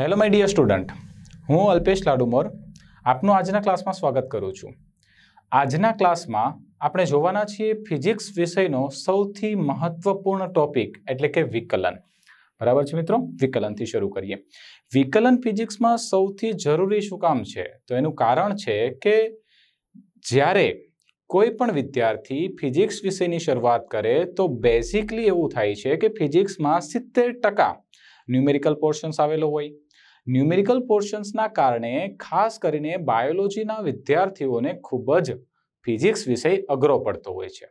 hello my dear student હું અલ્પેશ લાડુમોર આપનું આજના ક્લાસમાં સ્વાગત કરું છું આજના ક્લાસમાં આપણે જોવાના છીએ ફિઝિક્સ વિષયનો સૌથી મહત્વપૂર્ણ ટોપિક એટલે કે વિકલન બરાબર છે મિત્રો વિકલનથી શરૂ કરીએ વિકલન ફિઝિક્સમાં સૌથી જરૂરી શું કામ છે તો એનું કારણ છે કે જ્યારે કોઈ પણ વિદ્યાર્થી ફિઝિક્સ વિષયની શરૂઆત કરે તો બેઝિકલી એવું થાય છે કે ફિઝિક્સમાં સિત્તેર ટકા ન્યુમેરિકલ પોર્શન્સ આવેલો હોય ન્યુમેરિકલ પોર્શન્સના કારણે ખાસ કરીને બાયોલોજીના વિદ્યાર્થીઓને ખૂબ જ ફિઝિક્સ વિષય અઘરો પડતો હોય છે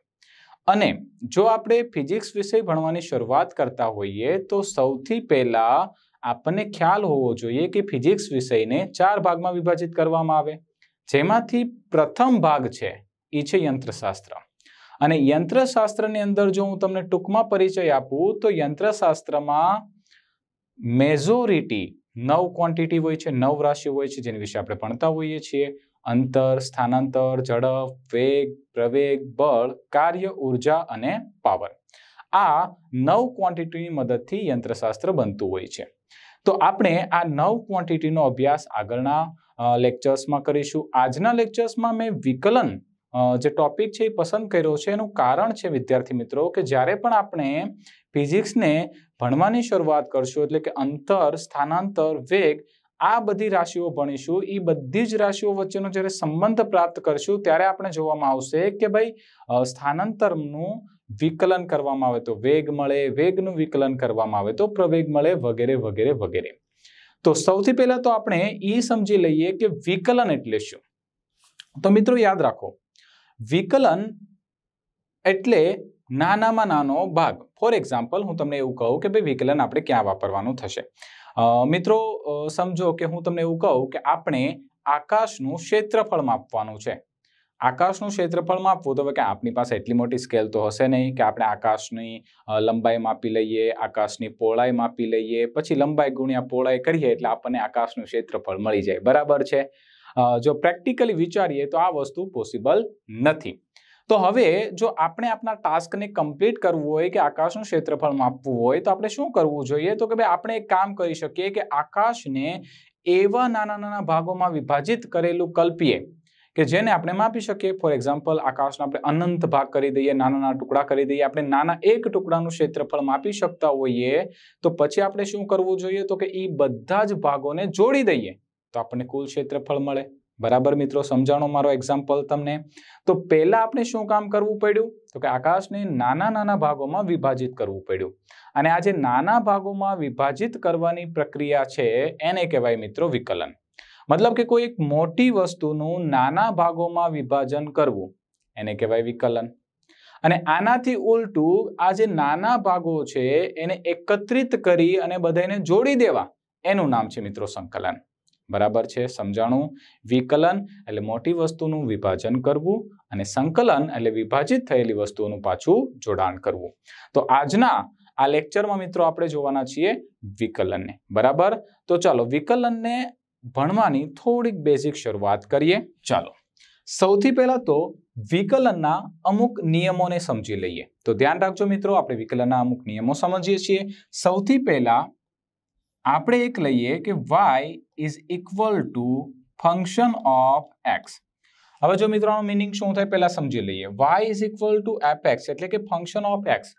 અને જો આપણે ફિઝિક્સ વિષય ભણવાની શરૂઆત કરતા હોઈએ તો સૌથી પહેલાં આપણને ખ્યાલ હોવો જોઈએ કે ફિઝિક્સ વિષયને ચાર ભાગમાં વિભાજિત કરવામાં આવે જેમાંથી પ્રથમ ભાગ છે એ છે યંત્રશાસ્ત્ર અને યંત્રશાસ્ત્રની અંદર જો હું તમને ટૂંકમાં પરિચય આપું તો યંત્રશાસ્ત્રમાં મેજોરિટી નવ ક્વોન્ટિટી હોય છે નવ રાશિઓ હોય છે જેની વિશે આપણે ભણતા હોઈએ છીએ અંતર સ્થાનાંતર ઝડપ વેગ પ્રવેગ બળ કાર્ય ઉર્જા અને પાવર આ નવ ક્વોન્ટિટીની મદદથી યંત્રશાસ્ત્ર બનતું હોય છે તો આપણે આ નવ ક્વોન્ટિટીનો અભ્યાસ આગળના લેક્ચર્સમાં કરીશું આજના લેક્ચર્સમાં મેં વિકલન જે ટોપિક છે એ પસંદ કર્યો છે એનું કારણ છે વિદ્યાર્થી મિત્રો કે જ્યારે પણ આપણે ફિઝિક્સને ભણવાની શરૂઆત કરશું એટલે કે અંતર સ્થાનાંતર વેગ આ બધી રાશિઓ ભણીશું એ બધી જ રાશિઓ વચ્ચેનો જ્યારે સંબંધ પ્રાપ્ત કરશું ત્યારે આપણે જોવામાં આવશે કે ભાઈ સ્થાનાંતરનું વિકલન કરવામાં આવે તો વેગ મળે વેગનું વિકલન કરવામાં આવે તો પ્રવેગ મળે વગેરે વગેરે વગેરે તો સૌથી પહેલા તો આપણે એ સમજી લઈએ કે વિકલન એટલે શું તો મિત્રો યાદ રાખો વિકલન એટલે નાનામાં નાનો ભાગ ફોર એક્ઝામ્પલ હું તમને એવું કહું કે ભાઈ વિકલન આપણે ક્યાં વાપરવાનું થશે મિત્રો સમજો કે હું તમને એવું કહું કે આપણે આકાશનું ક્ષેત્રફળ માપવાનું છે આકાશનું ક્ષેત્રફળ માપવું તો કે આપની પાસે એટલી મોટી સ્કેલ તો હશે નહીં કે આપણે આકાશની લંબાઈ માપી લઈએ આકાશની પહોળાઈ માપી લઈએ પછી લંબાઈ ગુણ્યા પહોળાઈ કરીએ એટલે આપણને આકાશનું ક્ષેત્રફળ મળી જાય બરાબર છે જો પ્રેક્ટિકલી વિચારીએ તો આ વસ્તુ પોસિબલ નથી તો હવે જો આપણે આપણા ટાસ્કને કમ્પ્લીટ કરવું હોય કે આકાશનું ક્ષેત્રફળ માપવું હોય તો આપણે શું કરવું જોઈએ તો કે ભાઈ આપણે એક કામ કરી શકીએ કે આકાશને એવા નાના નાના ભાગોમાં વિભાજિત કરેલું કલ્પીએ કે જેને આપણે માપી શકીએ ફોર એક્ઝામ્પલ આકાશનો આપણે અનંત ભાગ કરી દઈએ નાના નાના ટુકડા કરી દઈએ આપણે નાના એક ટુકડાનું ક્ષેત્રફળ માપી શકતા હોઈએ તો પછી આપણે શું કરવું જોઈએ તો કે એ બધા જ ભાગોને જોડી દઈએ તો આપણને કુલ ક્ષેત્રફળ મળે બરાબર મિત્રો સમજાણો મારો એક્ઝામ્પલ તમને તો પહેલાં આપણે શું કામ કરવું પડ્યું તો કે આકાશને નાના નાના ભાગોમાં વિભાજિત કરવું પડ્યું અને આ જે નાના ભાગોમાં વિભાજિત કરવાની પ્રક્રિયા છે એને કહેવાય મિત્રો વિકલન મતલબ કે કોઈ એક મોટી વસ્તુનું નાના ભાગોમાં વિભાજન કરવું એને કહેવાય વિકલન અને આનાથી ઉલટું આ જે નાના ભાગો છે એને એકત્રિત કરી અને બધાને જોડી દેવા એનું નામ છે મિત્રો સંકલન બરાબર છે સમજાણું વિકલન એટલે મોટી વસ્તુનું વિભાજન કરવું અને સંકલન એટલે વિભાજિત થયેલી વસ્તુઓનું પાછું જોડાણ કરવું તો આજના આ લેક્ચરમાં મિત્રો આપણે જોવાના છીએ વિકલનને બરાબર તો ચાલો વિકલનને ભણવાની થોડીક બેઝિક શરૂઆત કરીએ ચાલો સૌથી પહેલા તો વિકલનના અમુક નિયમોને સમજી લઈએ તો ધ્યાન રાખજો મિત્રો આપણે વિકલનના અમુક નિયમો સમજીએ છીએ સૌથી પહેલા આપણે એક લઈએ કે y is equal to function of x હવે જો મિત્રોનો મિનિંગ શું થાય પહેલાં સમજી લઈએ y is equal to f x એટલે કે ફંક્શન ઓફ એક્સ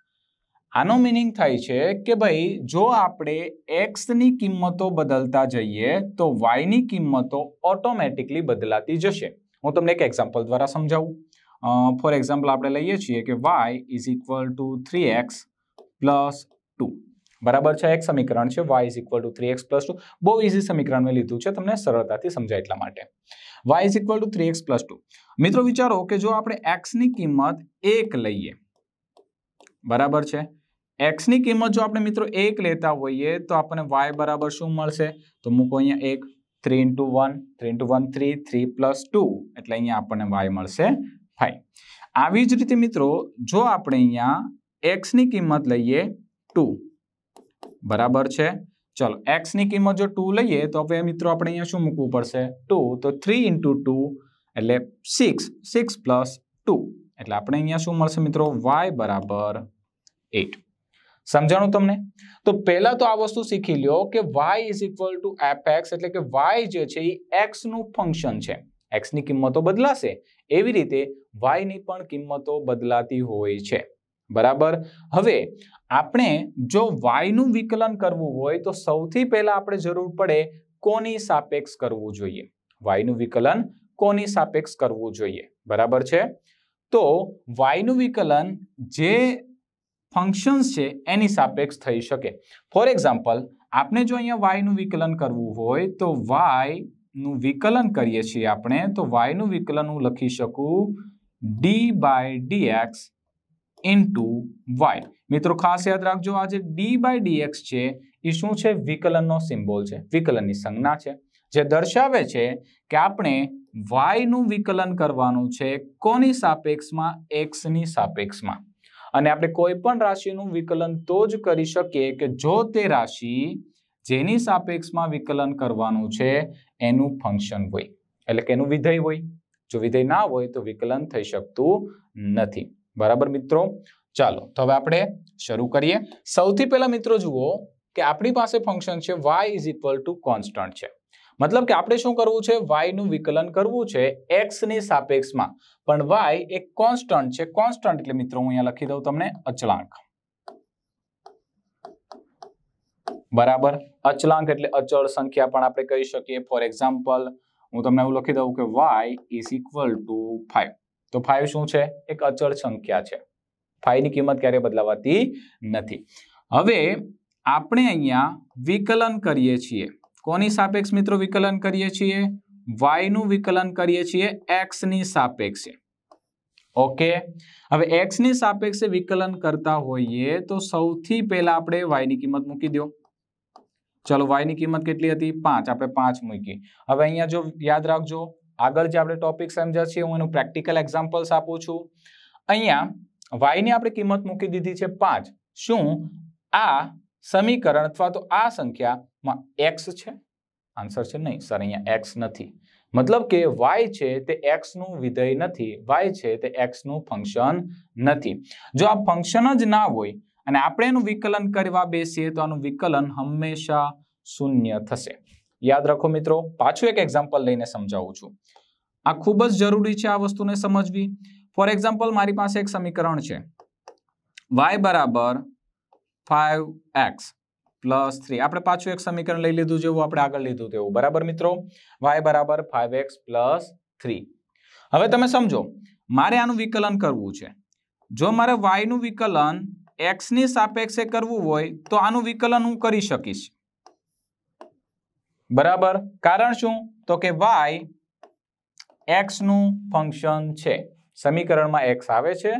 આનો મિનિંગ થાય છે કે ભાઈ જો આપણે એક્સની કિંમતો બદલતા જઈએ તો વાયની કિંમતો ઓટોમેટિકલી બદલાતી જશે હું તમને એક એક્ઝામ્પલ દ્વારા સમજાવું ફોર એક્ઝામ્પલ આપણે લઈએ છીએ કે y is equal to three x plus two બરાબર છે એક સમીકરણ છે y is equal to three x plus two બહુ ઇઝી સમીકરણ મેં લીધું છે તમને સરળતાથી સમજાય એટલા માટે y is equal to three x plus two મિત્રો વિચારો કે જો આપણે એક્સની કિંમત એક લઈએ બરાબર છે એક્સની કિંમત જો આપણે મિત્રો એક લેતા હોઈએ તો આપણને વાય બરાબર શું મળશે તો મૂકો અહીંયા એક three into one three into one three three plus two એટલે અહીંયા આપણને વાય મળશે ફાઈવ આવી જ રીતે મિત્રો જો આપણે અહીંયા એક્સની કિંમત લઈએ ટુ બરાબર છે ચલો એક્સની કિંમત જો ટુ લઈએ તો હવે મિત્રો આપણે અહીંયા શું મૂકવું પડશે ટુ તો થ્રી ઇન્ટુ ટુ એટલે સિક્સ સિક્સ પ્લસ ટુ એટલે આપણે અહીંયા શું મળશે મિત્રો વાય બરાબર એટ સમજાણું તમને તો પહેલા તો આ વસ્તુ શીખી લ્યો કે y is equal to f x એટલે કે વાય જે છે એ એક્સનું ફંક્શન છે એક્સની કિંમતો બદલાશે એવી રીતે વાયની પણ કિંમતો બદલાતી હોય છે બરાબર હવે આપણે જો વાયનું વિકલન કરવું હોય તો સૌથી પહેલા આપણે જરૂર પડે કોની સાપેક્ષ કરવું જોઈએ વાયનું વિકલન કોની સાપેક્ષ કરવું જોઈએ બરાબર છે તો વાયનું વિકલન જે ફંક્શન્સ છે એની સાપેક્ષ થઈ શકે ફોર એક્ઝામ્પલ આપણે જો અહીંયા વાયનું વિકલન કરવું હોય તો વાયનું વિકલન કરીએ છીએ આપણે તો વાયનું વિકલન હું લખી શકું d by d x into y મિત્રો ખાસ યાદ રાખજો આ જે ડી બાય ડીએક્સ છે એ શું છે વિકલનનો સિમ્બોલ છે વિકલનની સંજ્ઞા છે જે દર્શાવે છે કે આપણે વાયનું વિકલન કરવાનું છે કોની સાપેક્ષમાં એક્સની સાપેક્ષમાં અને આપણે કોઈ પણ રાશિનું વિકલન તો જ કરી શકીએ કે જો તે રાશિ જેની સાપેક્ષમાં વિકલન કરવાનું છે એનું ફંક્શન હોય એટલે કે એનું વિધેય હોય જો વિધેય ના હોય તો વિકલન થઈ શકતું નથી બરાબર મિત્રો ચાલો તો હવે આપણે શરૂ કરીએ સૌથી પહેલા મિત્રો જુઓ કે આપણી પાસે ફંક્શન છે y is equal to constant છે મતલબ કે આપણે શું કરવું છે વાયનું વિકલન કરવું છે એક્સની સાપેક્ષમાં પણ વાય એક કોન્સ્ટન્ટ છે કોન્સ્ટન્ટ એટલે મિત્રો હું અહીંયા લખી દઉં તમને અચલાંક બરાબર અચલાંક એટલે અચળ સંખ્યા પણ આપણે કહી શકીએ ફોર એક્ઝામ્પલ હું તમને એવું લખી દઉં કે y is equal to five તો ફાઈવ શું છે એક અચળ સંખ્યા છે ફાઈવની કિંમત ક્યારે બદલાવાતી નથી હવે આપણે અહીંયા વિકલન કરીએ છીએ કોની સાપેક્ષ મિત્રો વિકલન કરીએ છીએ વાયનું વિકલન કરીએ છીએ એક્સની સાપેક્ષે ઓકે હવે એક્સની સાપેક્ષે વિકલન કરતા હોઈએ તો સૌથી પહેલા આપણે વાયની કિંમત મૂકી દો ચલો વાયની કિંમત કેટલી હતી પાંચ આપણે પાંચ મૂકી હવે અહીંયા જો યાદ રાખજો આગળ જે આપણે ટોપિક સમજ્યા છે હું એનું પ્રેક્ટિકલ એક્ઝામ્પલ્સ આપું છું અહીંયા વાયની આપણે કિંમત મૂકી દીધી છે પાંચ શું આ સમીકરણ અથવા તો આ સંખ્યામાં એક્સ છે આન્સર છે નહીં સર અહીંયા એક્સ નથી મતલબ કે વાય છે તે એક્સનું વિધેય નથી વાય છે તે એક્સનું ફંક્શન નથી જો આ ફંક્શન જ ના હોય અને આપણે એનું વિકલન કરવા બેસીએ તો આનું વિકલન હંમેશા શૂન્ય થશે યાદ રાખો મિત્રો પાછું એક એક્ઝામ્પલ લઈને સમજાવું છું આ ખૂબ જ જરૂરી છે આ વસ્તુને સમજવી ફોર એક્ઝામ્પલ મારી પાસે એક સમીકરણ છે વાય બરાબર ફાઈવ એક્સ પ્લસ થ્રી આપણે પાછું એક સમીકરણ લઈ લીધું જેવું આપણે આગળ લીધું તેવું બરાબર મિત્રો વાય બરાબર ફાઈવ એક્સ પ્લસ થ્રી હવે તમે સમજો મારે આનું વિકલન કરવું છે જો મારે વાયનું વિકલન એક્સની સાપેક્ષે કરવું હોય તો આનું વિકલન હું કરી શકીશ બરાબર કારણ શું તો કે વાય એક્સનું ફંક્શન છે સમીકરણમાં એક્સ આવે છે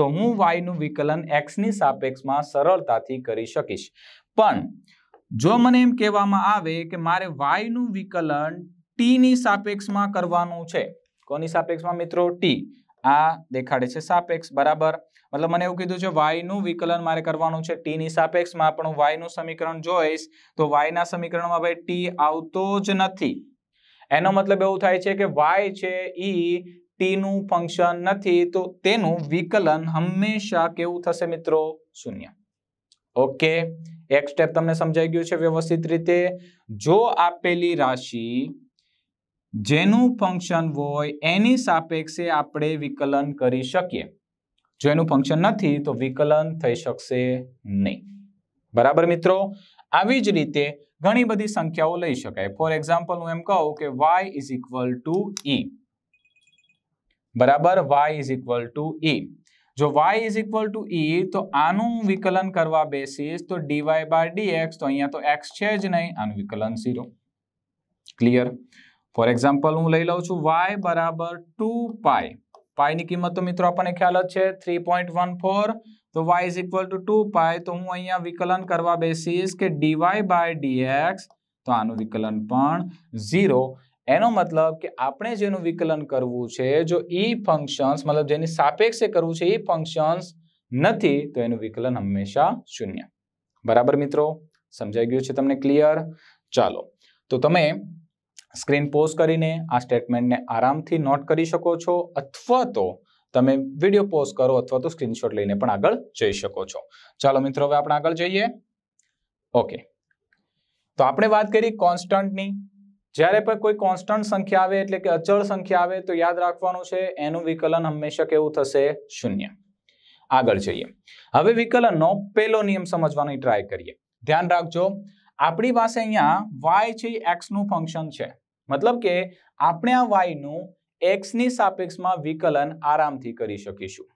તો હું વાયનું વિકલન એક્સની સાપેક્ષમાં સરળતાથી કરી શકીશ પણ જો મને એમ કહેવામાં આવે કે મારે વાયનું વિકલન ટીની સાપેક્ષમાં કરવાનું છે કોની સાપેક્ષમાં મિત્રો ટી આ દેખાડે છે સાપેક્ષ બરાબર મતલબ મને એવું કીધું છે વાયનું વિકલન મારે કરવાનું છે ટીની સાપેક્ષમાં પણ હું વાયનું સમીકરણ જોઈશ તો વાયના સમીકરણમાં ભાઈ ટી આવતો જ નથી એનો મતલબ એવું થાય છે કે વાય છે ઈ ટીનું ફંક્શન નથી તો તેનું વિકલન હંમેશા કેવું થશે મિત્રો શૂન્ય ઓકે એક સ્ટેપ તમને સમજાઈ ગયું છે વ્યવસ્થિત રીતે જો આપેલી રાશિ જેનું ફંક્શન હોય એની સાપેક્ષે આપણે વિકલન કરી શકીએ જો એનું ફંક્શન નથી તો વિકલન થઈ શકશે નહીં બરાબર મિત્રો આવી જ રીતે ઘણી બધી સંખ્યાઓ લઈ શકાય ફોર એક્ઝામ્પલ હું એમ કહું કે y is equal to e બરાબર y is equal to e જો y is equal to e તો આનું વિકલન કરવા બેસીશ તો ડીવાય બાય ડીએક્સ તો અહીંયા તો x છે જ નહીં આનું વિકલન ઝીરો ક્લિયર ફોર એક્ઝામ્પલ હું લઈ લઉં છું y બરાબર ટુ પાય પાયની કિંમત તો મિત્રો આપણને ખ્યાલ જ છે થ્રી પોઈન્ટ વન ફોર તો y is equal to 2 pi તો હું અહીંયા વિકલન કરવા બેસીશ કે dy by dx તો આનું વિકલન પણ 0 એનો મતલબ કે આપણે જેનું વિકલન કરવું છે જો e ફંક્શન્સ મતલબ જેની સાપેક્ષે કરવું છે એ e ફંક્શન્સ નથી તો એનું વિકલન હંમેશા શૂન્ય બરાબર મિત્રો સમજાઈ ગયું છે તમને ક્લિયર ચાલો તો તમે સ્ક્રીન પોઝ કરીને આ સ્ટેટમેન્ટને આરામથી નોટ કરી શકો છો અથવા તો તમે વિડીયો પોઝ કરો અથવા તો સ્ક્રીનશોટ લઈને પણ આગળ જઈ શકો છો ચાલો મિત્રો હવે આપણે આગળ જઈએ ઓકે તો આપણે વાત કરી કોન્સ્ટન્ટની જ્યારે પણ કોઈ કોન્સ્ટન્ટ સંખ્યા આવે એટલે કે અચળ સંખ્યા આવે તો યાદ રાખવાનું છે એનું વિકલન હંમેશા કેવું થશે શૂન્ય આગળ જઈએ હવે વિકલનનો પહેલો નિયમ સમજવાની ટ્રાય કરીએ ધ્યાન રાખજો આપણી પાસે અહીંયા વાય છે એક્સનું ફંક્શન છે મતલબ કે આપણે આ વાયનું એક્સની સાપેક્ષમાં વિકલન આરામથી કરી શકીશું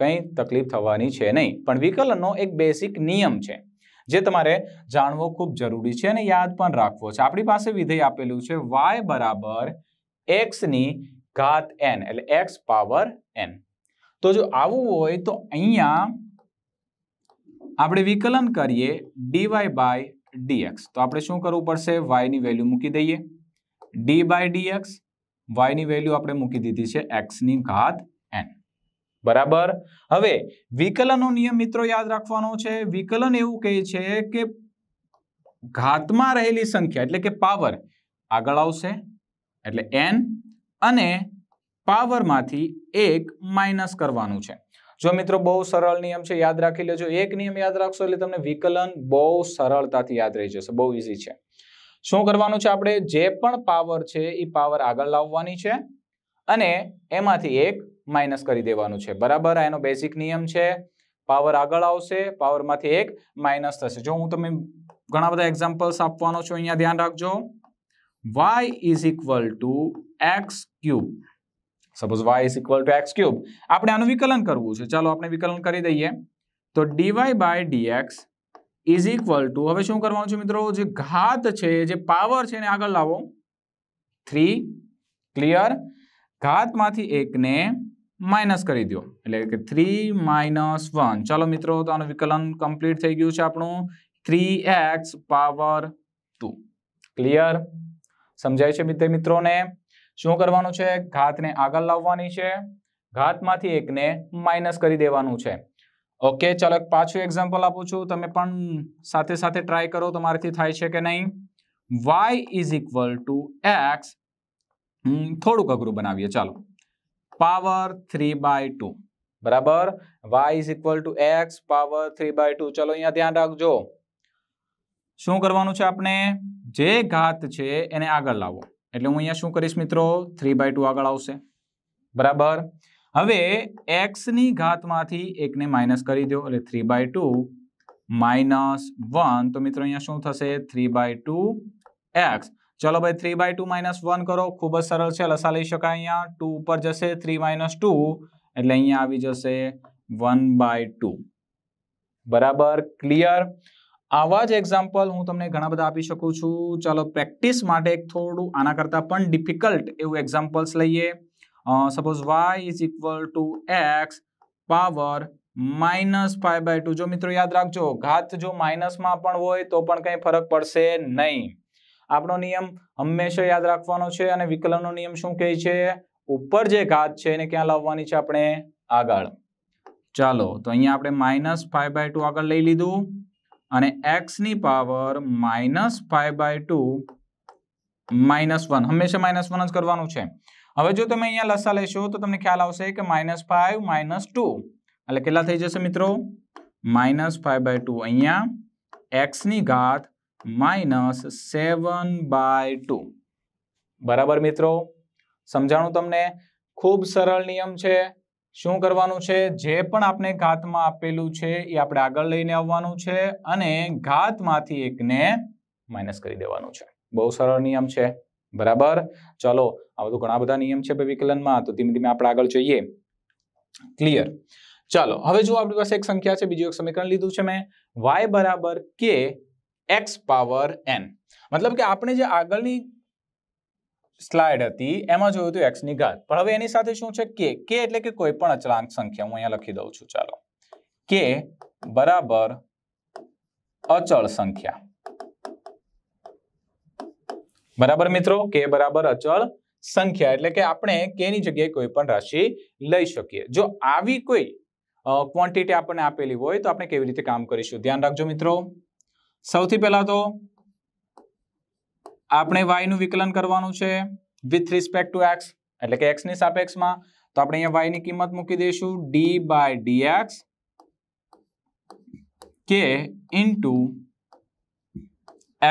કંઈ તકલીફ થવાની છે નહીં પણ વિકલનનો એક બેસિક નિયમ છે જે તમારે જાણવો ખૂબ જરૂરી છે અને યાદ પણ રાખવો છે આપણી પાસે વિધેય આપેલું છે વાય બરાબર એક્સની ઘાત એન એટલે એક્સ પાવર એન તો જો આવું હોય તો અહીંયા આપણે વિકલન કરીએ ડીવાય બાય ડીએક્સ તો આપણે શું કરવું પડશે વાયની વેલ્યુ મૂકી દઈએ ડી બાય ડીએક્સ વાયની વેલ્યુ આપણે મૂકી દીધી છે એક્સની ઘાત એન બરાબર હવે વિકલનનો નિયમ મિત્રો યાદ રાખવાનો છે વિકલન એવું કહે છે કે ઘાતમાં રહેલી સંખ્યા એટલે કે પાવર આગળ આવશે એટલે એન અને પાવરમાંથી એક માઇનસ કરવાનું છે જો મિત્રો બહુ સરળ નિયમ છે યાદ રાખી લેજો એક નિયમ યાદ રાખશો એટલે તમને વિકલન બહુ સરળતાથી યાદ રહી જશે બહુ ઇઝી છે શું કરવાનું છે આપણે જે પણ પાવર છે એ પાવર આગળ લાવવાની છે અને એમાંથી એક માઇનસ કરી દેવાનું છે બરાબર એનો બેઝિક નિયમ છે પાવર આગળ આવશે પાવરમાંથી એક માઇનસ થશે જો હું તમે ઘણા બધા એક્ઝામ્પલ્સ આપવાનો છું અહીંયા ધ્યાન રાખજો y is equal to x cube suppose y is equal to x cube આપણે આનું વિકલન કરવું છે ચાલો આપણે વિકલન કરી દઈએ તો d y by d x is equal to હવે શું કરવાનું છે મિત્રો જે ઘાત છે જે પાવર છે એને આગળ લાવો થ્રી ક્લિયર ઘાતમાંથી એકને માઇનસ કરી દો એટલે કે થ્રી માઇનસ વન ચાલો મિત્રો તો આનું વિકલન કમ્પ્લીટ થઈ ગયું છે આપણું three x power two clear સમજાય છે વિદ્યાર્થી મિત્રોને શું કરવાનું છે ઘાતને આગળ લાવવાની છે ઘાતમાંથી એકને માઇનસ કરી દેવાનું છે ઓકે ચાલો એક પાછું એક્ઝામ્પલ આપું છું તમે પણ સાથે સાથે ટ્રાય કરો તમારાથી થાય છે કે નહીં y is equal to x થોડુંક અઘરું બનાવીએ ચાલો પાવર થ્રી બાય ટુ બરાબર y is equal to x power three by two ચલો અહીંયા ધ્યાન રાખજો શું કરવાનું છે આપણે જે ઘાત છે એને આગળ લાવો એટલે હું અહીંયા શું કરીશ મિત્રો થ્રી બાય ટુ આગળ આવશે બરાબર હવે એક્સની ઘાતમાંથી એકને માઇનસ કરી દો એટલે three by two minus one તો મિત્રો અહીંયા શું થશે થ્રી બાય ટુ એક્સ ચલો ભાઈ three by two minus one કરો ખૂબ જ સરળ છે લસા લઈ શકાય અહીંયા ટુ ઉપર જશે થ્રી માઇનસ ટુ એટલે અહીંયા આવી જશે વન બાય ટુ બરાબર ક્લિયર આવા જ એક્ઝામ્પલ હું તમને ઘણા બધા આપી શકું છું ચાલો પ્રેક્ટિસ માટે એક થોડું આના કરતાં પણ ડિફિકલ્ટ એવું એક્ઝામ્પલ્સ લઈએ suppose y is equal to x power minus five by two જો મિત્રો યાદ રાખજો ઘાત જો માઇનસમાં પણ હોય તો પણ કંઈ ફરક પડશે નહીં આપણો નિયમ હંમેશા યાદ રાખવાનો છે અને વિકલનનો નિયમ શું કહે છે ઉપર જે ઘાત છે એને ક્યાં લાવવાની છે આપણે આગળ ચાલો તો અહીંયા આપણે માઇનસ ફાઈવ બાય ટુ આગળ લઈ લીધું અને એક્સની power minus five by two minus one હંમેશા માઇનસ વન જ કરવાનું છે હવે જો તમે અહીંયા લસા લેશો તો તમને ખ્યાલ આવશે કે માઇનસ ફાઈવ માઇનસ ટુ એટલે કેટલા થઈ જશે મિત્રો માઇનસ ફાઈવ બાય ટુ અહીંયા એક્સની ઘાત માઇનસ સેવન બાય ટુ બરાબર મિત્રો સમજાણું તમને ખૂબ સરળ નિયમ છે શું કરવાનું છે જે પણ આપણે ઘાતમાં આપેલું છે એ આપણે આગળ લઈને આવવાનું છે અને ઘાતમાંથી એકને માઇનસ કરી દેવાનું છે બહુ સરળ નિયમ છે બરાબર ચલો અવધો ઘણા બધા નિયમ છે ભાઈ વિકલનમાં તો ધીમે ધીમે આપણે આગળ જઈએ ક્લિયર ચાલો હવે જો આપણી પાસે એક સંખ્યા છે બીજો એક સમીકરણ લીધું છે મે y = k x ^ n મતલબ કે આપણે જે આગળની સ્લાઇડ હતી એમાં જોયું હતું x ની घात પણ હવે એની સાથે શું છે k k એટલે કે કોઈ પણ અચળાંક સંખ્યા હું અહીંયા લખી દઉં છું ચાલો k = અચળ સંખ્યા બરાબર મિત્રો k = અચળ સંખ્યા એટલે કે આપણે કેની જગ્યાએ કોઈ પણ રાશિ લઈ શકીએ જો આવી કોઈ ક્વોન્ટિટી આપણને આપેલી હોય તો આપણે કેવી રીતે કામ કરીશું ધ્યાન રાખજો મિત્રો સૌથી પહેલા તો આપણે વાયનું વિકલન કરવાનું છે વિથ રિસ્પેક્ટ ટુ એક્સ એટલે કે એક્સની સાપેક્ષમાં તો આપણે અહીંયા વાયની કિંમત મૂકી દઈશું ડી બાય ડી એક્સ કે ઇન્ટુ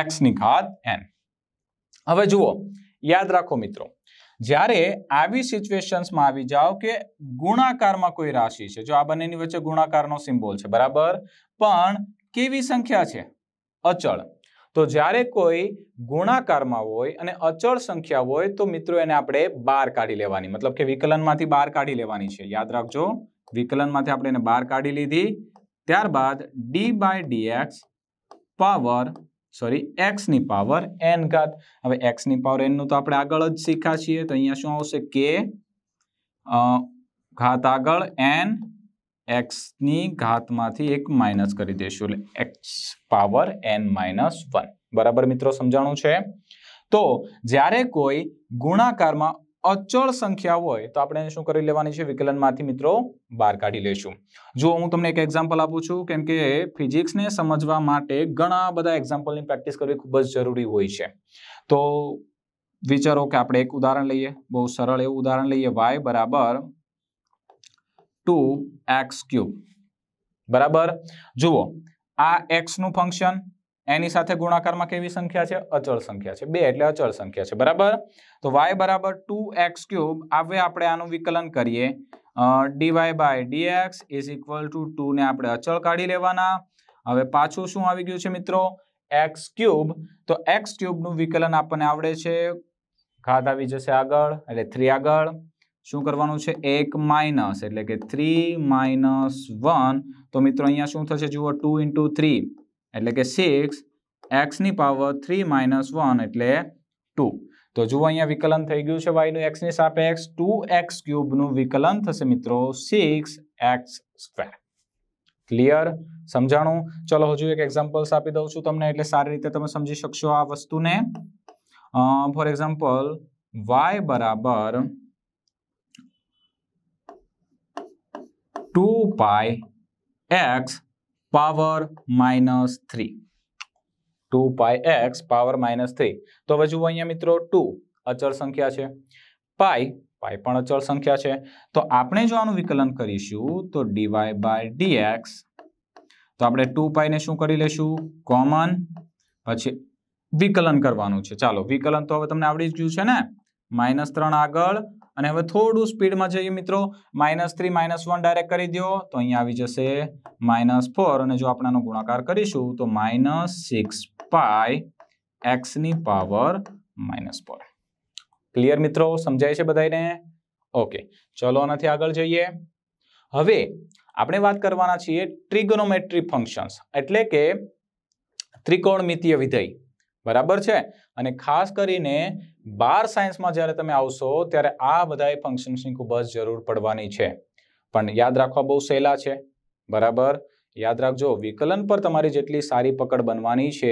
એક્સની ઘાત એન હવે જુઓ યાદ રાખો મિત્રો જ્યારે આવી સિચ્યુએશન્સમાં આવી જાઓ કે ગુણાકારમાં કોઈ રાશિ છે જો આ બંનેની વચ્ચે ગુણાકારનો સિમ્બોલ છે બરાબર પણ કેવી સંખ્યા છે અચળ તો જ્યારે કોઈ ગુણાકારમાં હોય અને અચળ સંખ્યા હોય તો મિત્રો એને આપણે બહાર કાઢી લેવાની મતલબ કે વિકલનમાંથી બહાર કાઢી લેવાની છે યાદ રાખજો વિકલનમાંથી આપણે એને બહાર કાઢી લીધી ત્યારબાદ d by d x power sorry એક્સની પાવર એન ઘાત હવે એક્સની પાવર એનનું તો આપણે આગળ જ શીખ્યા છીએ તો અહીંયા શું આવશે કે ઘાત આગળ એન એક્સની ઘાતમાંથી એક માઇનસ કરી દઈશું એટલે x power n minus one બરાબર મિત્રો સમજાણું છે તો જ્યારે કોઈ ગુણાકારમાં અચળ સંખ્યા હોય તો આપણે શું કરી લેવાની છે વિકલનમાંથી મિત્રો બહાર કાઢી લેશું જો હું તમને એક એક્ઝામ્પલ આપું છું કેમ કે ફિઝિક્સને સમજવા માટે ઘણા બધા એક્ઝામ્પલની પ્રેક્ટિસ કરવી ખૂબ જ જરૂરી હોય છે તો વિચારો કે આપણે એક ઉદાહરણ લઈએ બહુ સરળ એવું ઉદાહરણ લઈએ વાય બરાબર ટુ એક્સ ક્યુબ બરાબર જુઓ આ એક્સનું ફંક્શન એની સાથે ગુણાકારમાં કેવી સંખ્યા છે અચળ સંખ્યા છે બે એટલે અચળ સંખ્યા છે બરાબર તો વાય બરાબર ટુ એક્સ ક્યુબ આવે આપણે આનું વિકલન કરીએ d y by d x is equal to two two આપણે અચળ કાઢી લેવાના હવે પાછું શું આવી ગયું છે મિત્રો એક્સ ક્યુબ તો એક્સ ક્યુબનું વિકલન આપણને આવડે છે ઘાત આવી જશે આગળ એટલે થ્રી આગળ શું કરવાનું છે એક માઇનસ એટલે કે થ્રી માઇનસ વન તો મિત્રો અહીંયા શું થશે જુઓ ટુ ઇન્ટુ થ્રી એટલે કે સિક્સ એક્સની પાવર થ્રી માઇનસ વન એટલે ટુ તો જુઓ અહીંયા વિકલન થઈ ગયું છે વાયનું એક્સની સાપેક્ષ ટુ એક્સ ક્યુબનું વિકલન થશે મિત્રો સિક્સ એક્સ સ્ક્વેર ક્લિયર સમજાણું ચલો હજુ એક એક્ઝામ્પલ્સ આપી દઉં છું તમને એટલે સારી રીતે તમે સમજી શકશો આ વસ્તુને ફોર એક્ઝામ્પલ વાય બરાબર two pi x power minus three two pi x power minus three તો હવે જુઓ અહીંયા મિત્રો ટુ અચળ સંખ્યા છે પાય પાય પણ અચળ સંખ્યા છે તો આપણે જો આનું વિકલન કરીશું તો ડીવાય બાય ડીએક્સ તો આપણે ટુ પાયને શું કરી લેશું કોમન પછી વિકલન કરવાનું છે ચાલો વિકલન તો હવે તમને આવડી જ ગયું છે ને માઇનસ ત્રણ આગળ અને હવે થોડું સ્પીડમાં જઈએ મિત્રો minus three minus one direct કરી દો તો અહીંયા આવી જશે માઇનસ ફોર અને જો આપણાનો ગુણાકાર કરીશું તો માઇનસ સિક્સ પાય એક્સની પાવર માઇનસ ફોર ક્લિયર મિત્રો સમજાય છે બધાને ઓકે ચલો આનાથી આગળ જઈએ હવે આપણે વાત કરવાના છીએ ટ્રિગોનોમેટ્રી ફંક્શન્સ એટલે કે ત્રિકોણમિતીય વિધેય બરાબર છે અને ખાસ કરીને બાર સાયન્સમાં જ્યારે તમે આવશો ત્યારે આ બધાએ ફંક્શન્સની ખૂબ જ જરૂર પડવાની છે પણ યાદ રાખવા બહુ સહેલા છે બરાબર યાદ રાખજો વિકલન પર તમારી જેટલી સારી પકડ બનવાની છે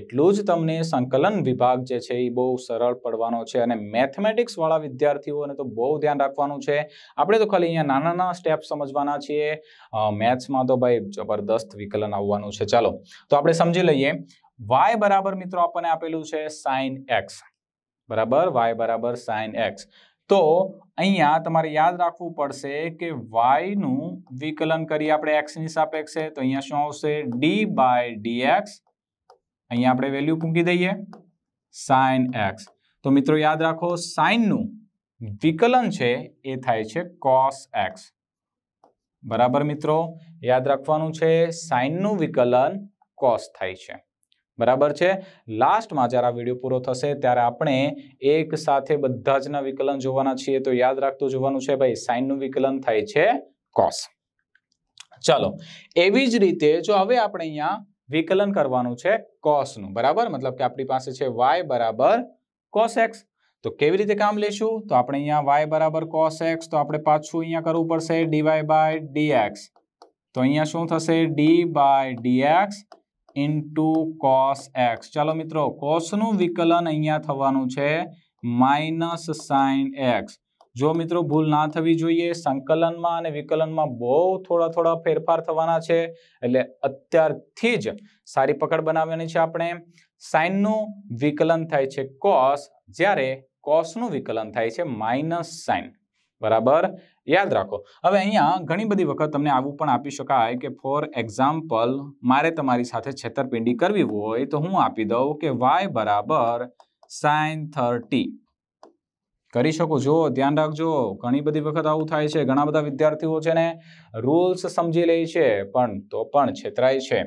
એટલું જ તમને સંકલન વિભાગ જે છે એ બહુ સરળ પડવાનો છે અને મેથમેટિક્સવાળા વિદ્યાર્થીઓને તો બહુ ધ્યાન રાખવાનું છે આપણે તો ખાલી અહીંયા નાના નાના સ્ટેપ સમજવાના છીએ મેથ્સમાં તો ભાઈ જબરદસ્ત વિકલન આવવાનું છે ચાલો તો આપણે સમજી લઈએ વાય બરાબર મિત્રો આપણને આપેલું છે સાઇન એક્સ બરાબર વાય બરાબર સાઇન એક્સ તો અહીંયા તમારે યાદ રાખવું પડશે કે વાયનું વિકલન કરી આપણે એક્સની સાપેક્ષે તો અહીંયા શું આવશે ડી બાય ડી એક્સ અહીંયા આપણે વેલ્યુ મૂકી દઈએ સાઇન એક્સ તો મિત્રો યાદ રાખો સાઇનનું વિકલન છે એ થાય છે કોસ એક્સ બરાબર મિત્રો યાદ રાખવાનું છે સાઇનનું વિકલન કોસ થાય છે બરાબર છે લાસ્ટમાં જ્યારે આ વિડીયો પૂરો થશે ત્યારે આપણે એક સાથે બધા જ વિકલન જોવાના છીએ તો યાદ રાખતું જોવાનું છે ભાઈ સાઇનનું વિકલન થાય છે કોસ ચાલો એવી જ રીતે જો હવે આપણે અહીંયા વિકલન કરવાનું છે કોસનું બરાબર મતલબ કે આપણી પાસે છે વાય બરાબર કોસ એક્સ તો કેવી રીતે કામ લેશું તો આપણે અહીંયા વાય બરાબર કોસ એક્સ તો આપણે પાછું અહીંયા કરવું પડશે ડીવાય બાય ડીએક્સ તો અહીંયા શું થશે d by d x into cos x ચાલો મિત્રો કોસનું વિકલન અહીંયા થવાનું છે માઇનસ સાઇન એક્સ જો મિત્રો ભૂલ ના થવી જોઈએ સંકલનમાં અને વિકલનમાં બહુ થોડા થોડા ફેરફાર થવાના છે એટલે અત્યારથી જ સારી પકડ બનાવવાની છે આપણે સાઇનનું વિકલન થાય છે કોસ જ્યારે કોસનું વિકલન થાય છે માઇનસ સાઇન બરાબર યાદ રાખો હવે અહીંયા ઘણી બધી વખત તમને આવું પણ આપી શકાય કે ફોર એક્ઝામ્પલ મારે તમારી સાથે છેતરપિંડી કરવી હોય તો હું આપી દઉં કે વાય બરાબર સાઇન થર્ટી કરી શકો છો ધ્યાન રાખજો ઘણી બધી વખત આવું થાય છે ઘણા બધા વિદ્યાર્થીઓ છે ને રૂલ્સ સમજી લે છે પણ તો પણ છેતરાય છે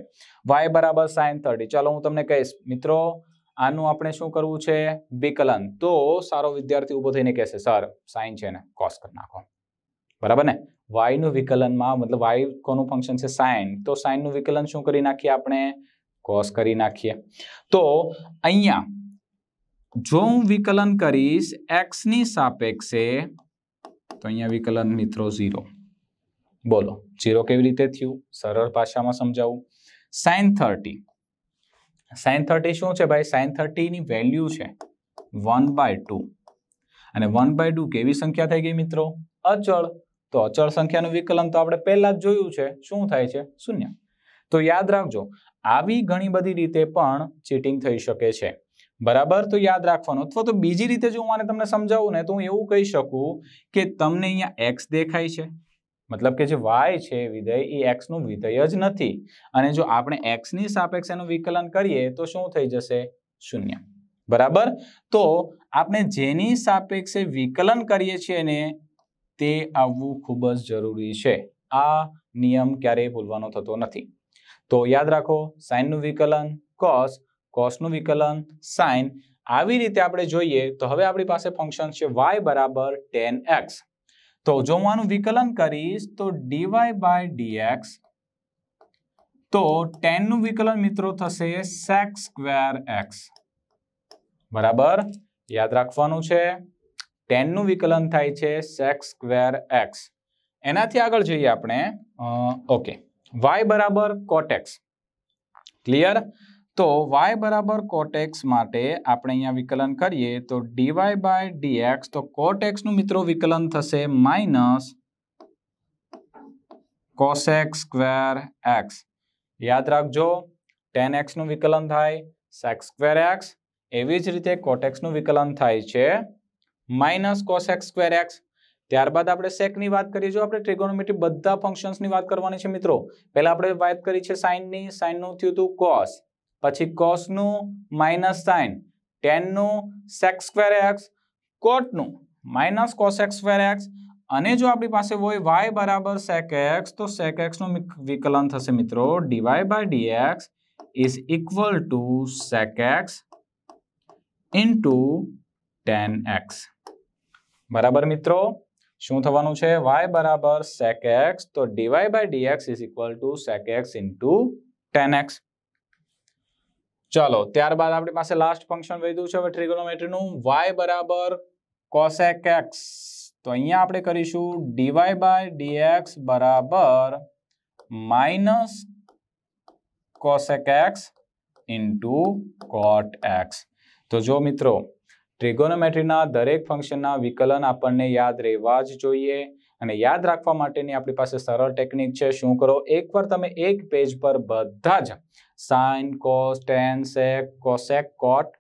વાય બરાબર સાઇન થર્ટી ચાલો હું તમને કહીશ મિત્રો આનું આપણે શું કરવું છે વિકલન તો સારો વિદ્યાર્થી ઊભો થઈને કહેશે સર સાઇન છે ને કોસ કરી નાખો બરાબર ને વાયનું વિકલનમાં મતલબ વાય કોનું ફંક્શન છે સાઇન તો સાઇનનું વિકલન શું કરી નાખીએ આપણે કોસ કરી નાખીએ તો અહીંયા જો હું વિકલન કરીશ એક્સની સાપેક્ષે તો અહીંયા વિકલન મિત્રો ઝીરો બોલો ઝીરો કેવી રીતે થયું સરળ ભાષામાં સમજાવું સાઇન થર્ટી સાઇન થર્ટી શું છે ભાઈ સાઇન થર્ટીની વેલ્યુ છે વન બાય ટુ અને વન બાય ટુ કેવી સંખ્યા થઈ ગઈ મિત્રો અચળ તો અચળ સંખ્યાનું વિકલન તો આપણે પહેલાં જ જોયું છે શું થાય છે શૂન્ય તો યાદ રાખજો આવી ઘણી બધી રીતે પણ ચીટિંગ થઈ શકે છે બરાબર તો યાદ રાખવાનું અથવા તો બીજી રીતે જો હું તમને સમજાવું ને તો હું એવું કહી શકું કે તમને અહીંયા એક્સ દેખાય છે મતલબ કે જે વાય છે વિધેય એ એક્સનું વિધેય જ નથી અને જો આપણે એક્સની સાપેક્ષ એનું વિકલન કરીએ તો શું થઈ જશે શૂન્ય બરાબર તો આપણે જેની સાપેક્ષે વિકલન કરીએ છીએ એને તે આવવું ખૂબ જ જરૂરી છે આ નિયમ ક્યારેય ભૂલવાનો થતો નથી તો યાદ રાખો સાઇનનું વિકલન કોસ કોસનું વિકલન સાઇન આવી રીતે આપણે જોઈએ તો હવે આપણી પાસે ફંક્શન છે વાય બરાબર ટેન એક્સ તો જો હું આનું વિકલન કરીશ તો ડીવાય બાય ડીએક્સ તો ટેનનું વિકલન મિત્રો થશે સેક્સ સ્ક્વેર એક્સ બરાબર યાદ રાખવાનું છે ટેનનું વિકલન થાય છે સેક્સ સ્ક્વેર એક્સ એનાથી આગળ જોઈએ આપણે ઓકે વાય બરાબર કોટેક્સ ક્લિયર તો વાય બરાબર કોટેક્સ માટે આપણે અહીંયા વિકલન કરીએ તો ડીવાય બાય ડીએક્સ તો કોટેક્સનું મિત્રો વિકલન થશે માઇનસ કોસેક્સ સ્ક્વેર એક્સ યાદ રાખજો ટેન એક્સનું વિકલન થાય સેક્સ સ્ક્વેર એક્સ એવી જ રીતે કોટેક્સનું વિકલન થાય છે minus cosec square x ત્યારબાદ આપણે સેકની વાત કરીએ જો આપણે ટ્રિગોનોમેટ્રી બધા ફંક્શન્સની વાત કરવાની છે મિત્રો પહેલાં આપણે વાત કરી છે સાઇનની સાઇનનું થયું હતું કોસ પછી કોસનું માઇનસ સાઇન ટેનનું સેક્સ સ્ક્વેર એક્સ કોટનું minus cosec square x અને જો આપણી પાસે હોય વાય બરાબર સેક એક્સ તો સેક એક્સનું વિકલન થશે મિત્રો d y by d x is equal to sec x into tan x બરાબર મિત્રો શું થવાનું છે વાય બરાબર સેક એક્સ તો d y by d x is equal to sec x into tan x ચલો ત્યારબાદ આપણી પાસે લાસ્ટ ફંક્શન વધ્યું છે હવે ટ્રિગોનોમેટ્રીનું વાય બરાબર કોસેક એક્સ તો અહીંયા આપણે કરીશું ડીવાય બાય ડીએક્સ બરાબર minus cosec x into cot x તો જો મિત્રો ટ્રિગોનોમેટ્રીના દરેક ફંક્શનના વિકલન આપણને યાદ રહેવા જ જોઈએ અને યાદ રાખવા માટેની આપણી પાસે સરળ ટેકનિક છે શું કરો એકવાર તમે એક પેજ પર બધા જ sine cos tan sec cosec cot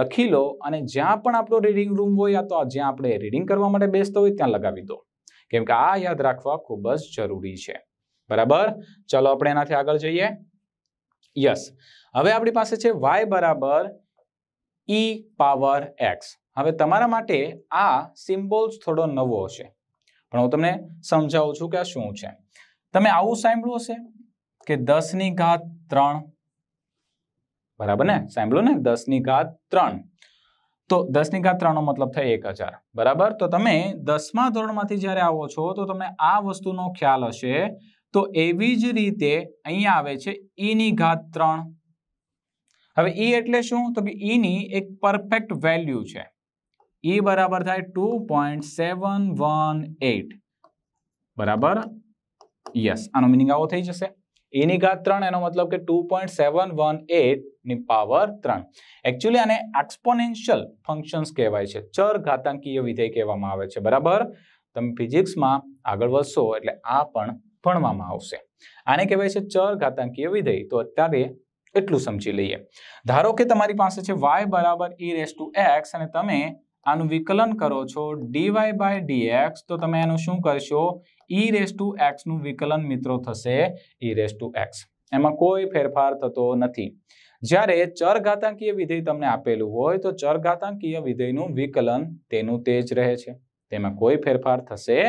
લખી લો અને જ્યાં પણ આપણો રીડિંગ રૂમ હોય યા તો જ્યાં આપણે રીડિંગ કરવા માટે બેસતો હોય ત્યાં લગાવી દો કેમ કે આ યાદ રાખવા ખૂબ જ જરૂરી છે બરાબર ચલો આપણે એનાથી આગળ જઈએ યસ હવે આપણી પાસે છે વાય બરાબર ઈ પાવર એક્સ હવે તમારા માટે આ સિમ્બોલ્સ થોડો નવો હશે પણ હું તમને સમજાવું છું કે આ શું છે તમે આવું સાંભળ્યું હશે કે દસની ઘાત ત્રણ બરાબર ને સાંભળ્યું ને દસની ઘાત ત્રણ તો દસની ઘાત ત્રણનો મતલબ થાય એક હજાર બરાબર તો તમે દસમા ધોરણમાંથી જ્યારે આવો છો તો તમને આ વસ્તુનો ખ્યાલ હશે તો એવી જ રીતે અહીંયા આવે છે ઈની e ઘાત ત્રણ હવે ઈ e એટલે શું તો કે ઈની e એક પરફેક્ટ વેલ્યુ છે ઈ e બરાબર થાય two point seven one eight બરાબર યસ આનો મિનિંગ આવો થઈ જશે એની ઘાત ત્રણ એનો મતલબ કે ટુ પોઈન્ટ સેવન વન એટની પાવર ત્રણ એકચ્યુઅલી આને એક્સપોનેન્શિયલ ફંક્શન્સ કહેવાય છે ચર ઘાતાંકીય વિધેય કહેવામાં આવે છે બરાબર તમે ફિઝિક્સમાં આગળ વધશો એટલે આ પણ ભણવામાં આવશે આને કહેવાય છે ચર ઘાતાંકીય વિધેય તો અત્યારે એટલું સમજી લઈએ ધારો કે તમારી પાસે છે વાય બરાબર ઈ રેસ ટુ એક્સ અને તમે આનું વિકલન કરો છો ડીવાય બાય ડીએક્સ તો તમે એનું શું કરશો ઈ રેસ ટુ એક્સનું વિકલન મિત્રો થશે ઈ રેસ ટુ એક્સ એમાં કોઈ ફેરફાર થતો નથી જ્યારે ચર ચરઘાતાંકીય વિધેય તમને આપેલું હોય તો ચરઘાતાંકીય વિધેયનું વિકલન તેનું તેજ રહે છે તેમાં કોઈ ફેરફાર થશે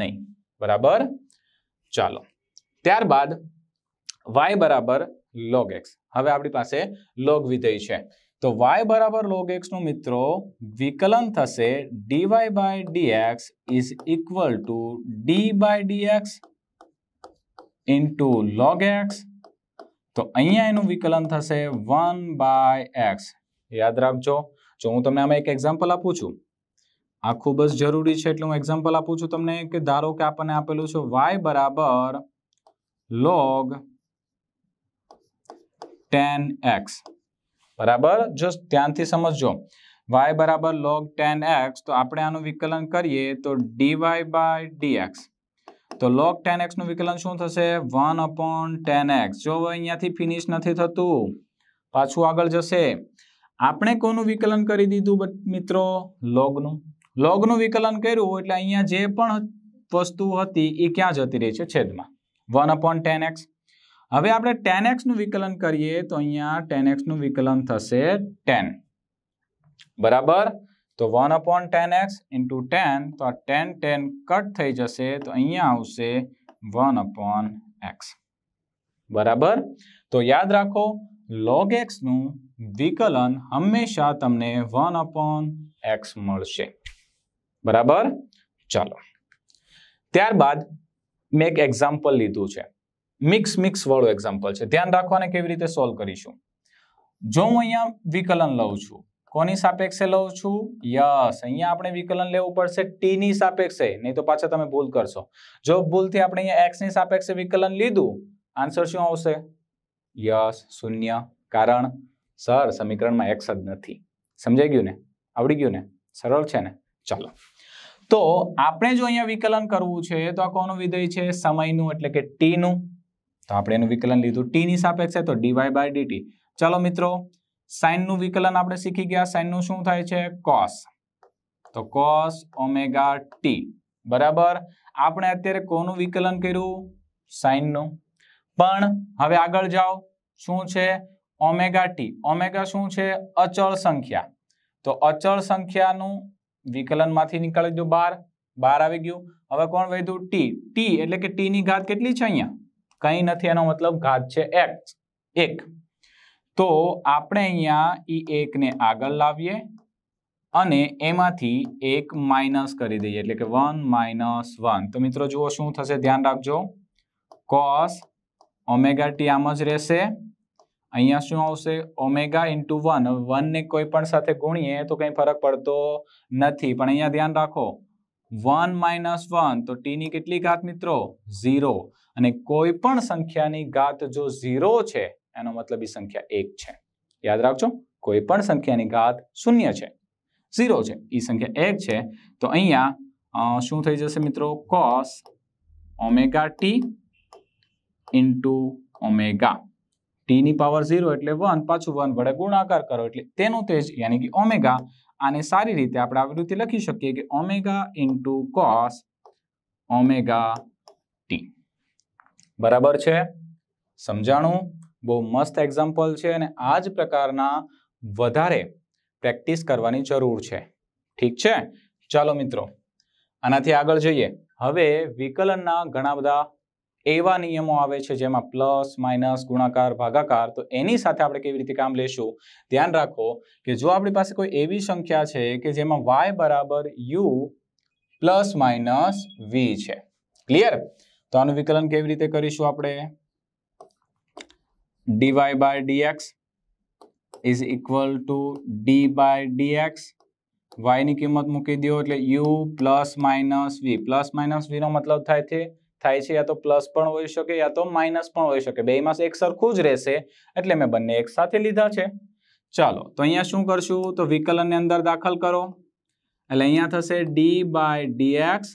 નહીં બરાબર ચાલો ત્યારબાદ વાય બરાબર લોગ એક્સ હવે આપણી પાસે લોગ વિધેય છે તો વાય બરાબર લોગ એક્સનું મિત્રો વિકલન થશે d y by d x is equal to d by d x into log x તો અહીંયા એનું વિકલન થશે વન બાય એક્સ યાદ રાખજો જો હું તમને આમાં એક એક્ઝામ્પલ આપું છું આ ખૂબ જ જરૂરી છે એટલે હું એક્ઝામ્પલ આપું છું તમને કે ધારો કે આપણને આપેલું છે વાય બરાબર લોગ ટેન એક્સ બરાબર જો ધ્યાનથી સમજજો વાય બરાબર લોગ ટેન એક્સ તો આપણે આનું વિકલન કરીએ તો ડીવાય બાય ડીએક્સ તો લોગ ટેન નું વિકલન શું થશે વન અપોન ટેન એક્સ જો અહીંયાથી ફિનિશ નથી થતું પાછું આગળ જશે આપણે કોનું વિકલન કરી દીધું મિત્રો લોગનું લોગનું વિકલન કર્યું એટલે અહીંયા જે પણ વસ્તુ હતી એ ક્યાં જતી રહી છે છેદમાં વન અપોન ટેન એક્સ હવે આપણે ટેન એક્સનું વિકલન કરીએ તો અહીંયા ટેન એક્સનું વિકલન થશે ટેન બરાબર તો one upon tan x into tan તો આ ટેન ટેન કટ થઈ જશે તો અહીંયા આવશે વન અપોન એક્સ બરાબર તો યાદ રાખો લોગ એક્સનું વિકલન હંમેશા તમને વન અપોન એક્સ મળશે બરાબર ચાલો ત્યારબાદ મેં એક એક્ઝામ્પલ લીધું છે મિક્સ મિક્સ વાળું એક્ઝામ્પલ છે ધ્યાન રાખવાને કેવી રીતે સોલ્વ કરીશું જો હું અહીંયા વિકલન લઉં છું કોની સાપેક્ષે લઉં છું યસ અહીંયા આપણે વિકલન લેવું પડશે ટીની સાપેક્ષે નહીં તો પાછા તમે ભૂલ કરશો જો ભૂલથી આપણે અહીંયા એક્સની ની સાપેક્ષે વિકલન લીધું આન્સર શું આવશે યસ શૂન્ય કારણ સર સમીકરણમાં એક્સ જ નથી સમજાઈ ગયું ને આવડી ગયું ને સરળ છે ને ચાલો તો આપણે જો અહીંયા વિકલન કરવું છે તો આ કોનું વિધેય છે સમયનું એટલે કે ટીનું તો આપણે એનું વિકલન લીધું ટીની સાપેક્ષે તો ડીવાય બાય ડીટી ચાલો મિત્રો સાઇનનું વિકલન આપણે શીખી ગયા સાઇનનું શું થાય છે કોસ તો કોસ ઓમેગા ટી બરાબર આપણે અત્યારે કોનું વિકલન કર્યું સાઇનનું પણ હવે આગળ જાઓ શું છે ઓમેગા ટી ઓમેગા શું છે અચળ સંખ્યા તો અચળ સંખ્યાનું વિકલનમાંથી નીકળી ગયું બહાર બહાર આવી ગયું હવે કોણ વધ્યું ટી ટી એટલે કે ટીની ઘાત કેટલી છે અહીંયા કંઈ નથી એનો મતલબ ઘાત છે એક્સ એક તો આપણે અહીંયા ઈ એકને આગળ લાવીએ અને એમાંથી એક માઇનસ કરી દઈએ એટલે કે વન માઇનસ વન તો મિત્રો જુઓ શું થશે ધ્યાન રાખજો કોસ ઓમેગા ટી આમ જ રહેશે અહીંયા શું આવશે ઓમેગા ઇન્ટુ વન વનને કોઈ પણ સાથે ગુણીએ તો કંઈ ફરક પડતો નથી પણ અહીંયા ધ્યાન રાખો વન માઇનસ વન તો ટીની કેટલી ઘાત મિત્રો ઝીરો અને કોઈ પણ સંખ્યાની ઘાત જો ઝીરો છે એનો મતલબ એ સંખ્યા એક છે યાદ રાખજો કોઈ પણ સંખ્યાની ઘાત શૂન્ય છે ઝીરો છે એ સંખ્યા એક છે તો અહીંયા શું થઈ જશે મિત્રો cos omega t into omega t ની પાવર ઝીરો એટલે વન પાછું વન વડે ગુણાકાર કરો એટલે તેનું તેજ યાની કે ઓમેગા આને સારી રીતે આપણે આવૃત્તિ લખી શકીએ કે ઓમેગા ઇન્ટુ કોસ ઓમેગા બરાબર છે સમજાણું બહુ મસ્ત એક્ઝામ્પલ છે અને આ જ પ્રકારના વધારે પ્રેક્ટિસ કરવાની જરૂર છે ઠીક છે ચાલો મિત્રો આનાથી આગળ જઈએ હવે વિકલનના ઘણા બધા એવા નિયમો આવે છે જેમાં પ્લસ માઇનસ ગુણાકાર ભાગાકાર તો એની સાથે આપણે કેવી રીતે કામ લેશું ધ્યાન રાખો કે જો આપણી પાસે કોઈ એવી સંખ્યા છે કે જેમાં વાય બરાબર યુ પ્લસ માઇનસ વી છે ક્લિયર તો આનું વિકલન કેવી રીતે કરીશું આપણે d y by d x is equal to d by d x વાયની કિંમત મૂકી દો એટલે u plus minus v plus minus વીનો મતલબ થાય છે થાય છે યા તો પ્લસ પણ હોઈ શકે યા તો માઇનસ પણ હોઈ શકે બે માસ એક સરખું જ રહેશે એટલે મેં બંને એક સાથે લીધા છે ચાલો તો અહીંયા શું કરશું તો વિકલનની અંદર દાખલ કરો એટલે અહીંયા થશે d by d x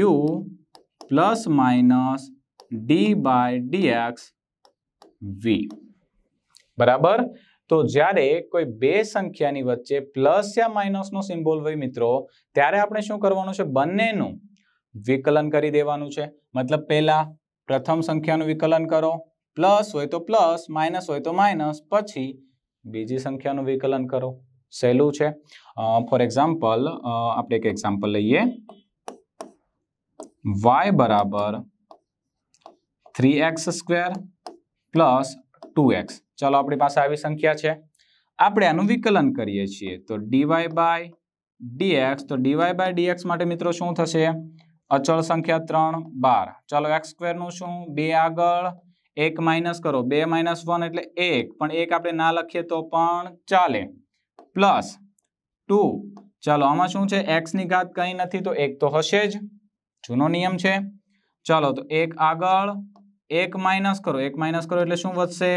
u plus minus d by d x v બરાબર તો જ્યારે કોઈ બે સંખ્યાની વચ્ચે પ્લસ યા માઇનસનો સિમ્બોલ હોય મિત્રો ત્યારે આપણે શું કરવાનું છે બંનેનું વિકલન કરી દેવાનું છે મતલબ પહેલાં પ્રથમ સંખ્યાનું વિકલન કરો પ્લસ હોય તો પ્લસ માઇનસ હોય તો માઇનસ પછી બીજી સંખ્યાનું વિકલન કરો સહેલું છે ફોર એક્ઝામ્પલ આપણે એક એક્ઝામ્પલ લઈએ વાય બરાબર three x square plus two x ચાલો આપણી પાસે આવી સંખ્યા છે આપણે આનું વિકલન કરીએ છીએ તો ડીવાય બાય ડીએક્સ તો ડીવાય બાય ડીએક્સ માટે મિત્રો શું થશે અચળ સંખ્યા ત્રણ બાર ચાલો એક્સ સ્ક્વેરનું શું બે આગળ એક માઇનસ કરો બે માઇનસ વન એટલે એક પણ એક આપણે ના લખીએ તો પણ ચાલે પ્લસ ટુ ચાલો આમાં શું છે એક્સની ઘાત કંઈ નથી તો એક તો હશે જ જૂનો નિયમ છે ચાલો તો એક આગળ એક માઇનસ કરો એક માઇનસ કરો એટલે શું વધશે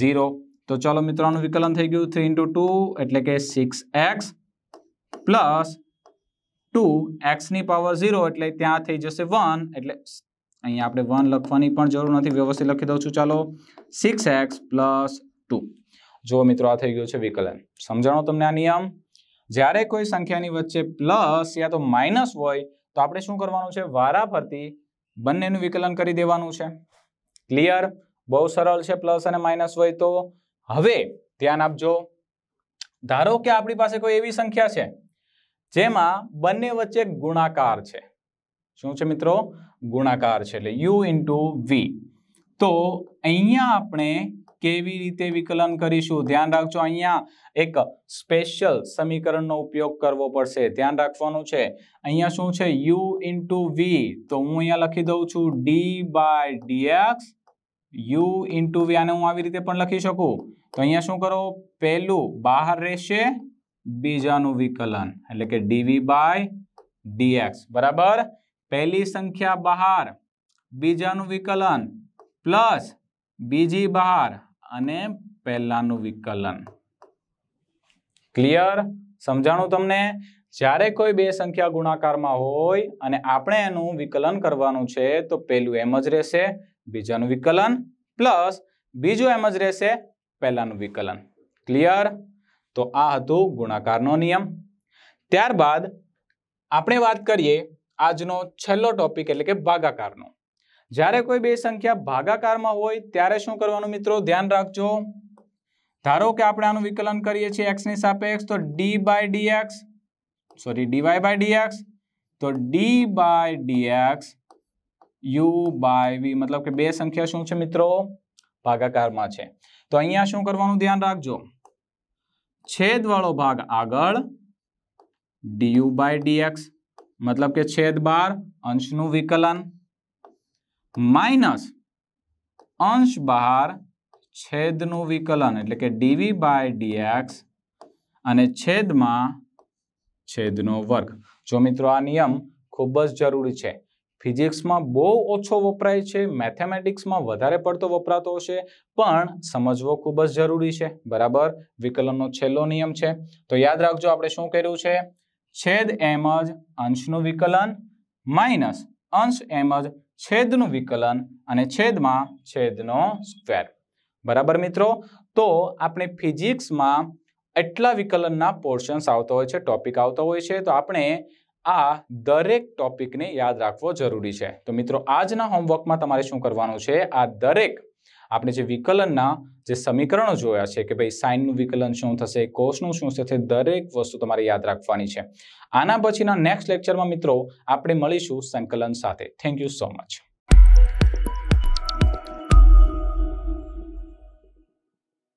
ઝીરો તો ચાલો મિત્રોનું વિકલન થઈ ગયું થ્રી ઇન્ટુ ટુ એટલે કે સિક્સ એક્સ પ્લસ ટુ એક્સની પાવર ઝીરો એટલે ત્યાં થઈ જશે વન એટલે અહીંયા આપણે વન લખવાની પણ જરૂર નથી વ્યવસ્થિત લખી દઉં છું ચાલો સિક્સ એક્સ પ્લસ ટુ જુઓ મિત્રો આ થઈ ગયું છે વિકલન સમજાણો તમને આ નિયમ જ્યારે કોઈ સંખ્યાની વચ્ચે પ્લસ યા તો માઇનસ હોય તો આપણે શું કરવાનું છે વારાફરતી બંનેનું વિકલન કરી દેવાનું છે ક્લિયર બહુ સરળ છે પ્લસ અને માઇનસ હોય તો હવે ધ્યાન આપજો ધારો કે આપણી પાસે કોઈ એવી સંખ્યા છે જેમાં બંને વચ્ચે ગુણાકાર છે શું છે મિત્રો ગુણાકાર છે એટલે યુ ઇન્ટુ વી તો અહીંયા આપણે કેવી રીતે વિકલન કરીશું ધ્યાન રાખજો અહીંયા એક સ્પેશિયલ સમીકરણનો ઉપયોગ કરવો પડશે ધ્યાન રાખવાનું છે અહીંયા શું છે u ઇન્ટુ વી તો હું અહીંયા લખી દઉં છું d by d x u into v આને હું આવી રીતે પણ લખી શકું તો અહીંયા શું કરો પહેલું બહાર રહેશે બીજાનું વિકલન એટલે કે ડીવી બાય ડીએક્સ બરાબર પહેલી સંખ્યા બહાર બીજાનું વિકલન પ્લસ બીજી બહાર અને પહેલાનું વિકલન ક્લિયર સમજાણું તમને જ્યારે કોઈ બે સંખ્યા ગુણાકારમાં હોય અને આપણે એનું વિકલન કરવાનું છે તો પહેલું એમ જ રહેશે બીજાનું વિકલન પ્લસ બીજું એમ જ રહેશે પહેલાંનું વિકલન ક્લિયર તો આ હતું ગુણાકારનો નિયમ ત્યારબાદ આપણે વાત કરીએ આજનો છેલ્લો ટોપિક એટલે કે ભાગાકારનો જ્યારે કોઈ બે સંખ્યા ભાગાકારમાં હોય ત્યારે શું કરવાનું મિત્રો ધ્યાન રાખજો ધારો કે આપણે આનું વિકલન કરીએ છીએ એક્સની સાપેક્ષ તો d by d x sorry d y by d x તો d by d x u by v મતલબ કે બે સંખ્યા શું છે મિત્રો ભાગાકારમાં છે તો અહીંયા શું કરવાનું ધ્યાન રાખજો છેદવાળો ભાગ આગળ ડીયુ બાય ડીએક્સ મતલબ કે છેદ બાર અંશનું વિકલન માઇનસ અંશ બહાર છેદનું વિકલન એટલે કે ડીવી બાય ડીએક્સ અને છેદમાં છેદનો વર્ગ જો મિત્રો આ નિયમ ખૂબ જ જરૂરી છે ફિઝિક્સમાં બહુ ઓછો વપરાય છે મેથેમેટિક્સમાં વધારે પડતો વપરાતો હશે પણ સમજવો ખૂબ જ જરૂરી છે બરાબર વિકલનનો છેલ્લો નિયમ છે તો યાદ રાખજો આપણે શું કર્યું છે છેદ એમ જ અંશનું વિકલન માઇનસ અંશ એમ જ છેદનું વિકલન અને છેદમાં છેદનો સ્ક્વેર બરાબર મિત્રો તો આપણે ફિઝિક્સમાં એટલા વિકલનના પોર્શન્સ આવતા હોય છે ટોપિક આવતા હોય છે તો આપણે આ દરેક ટોપિકને યાદ રાખવો જરૂરી છે તો મિત્રો આજના હોમવર્કમાં તમારે શું કરવાનું છે આ દરેક આપણે જે વિકલનના જે સમીકરણો જોયા છે કે ભાઈ સાઇનનું વિકલન શું થશે કોષનું શું થશે દરેક વસ્તુ તમારે યાદ રાખવાની છે આના પછીના નેક્સ્ટ લેક્ચરમાં મિત્રો આપણે મળીશું સંકલન સાથે થેન્ક યુ સો મચ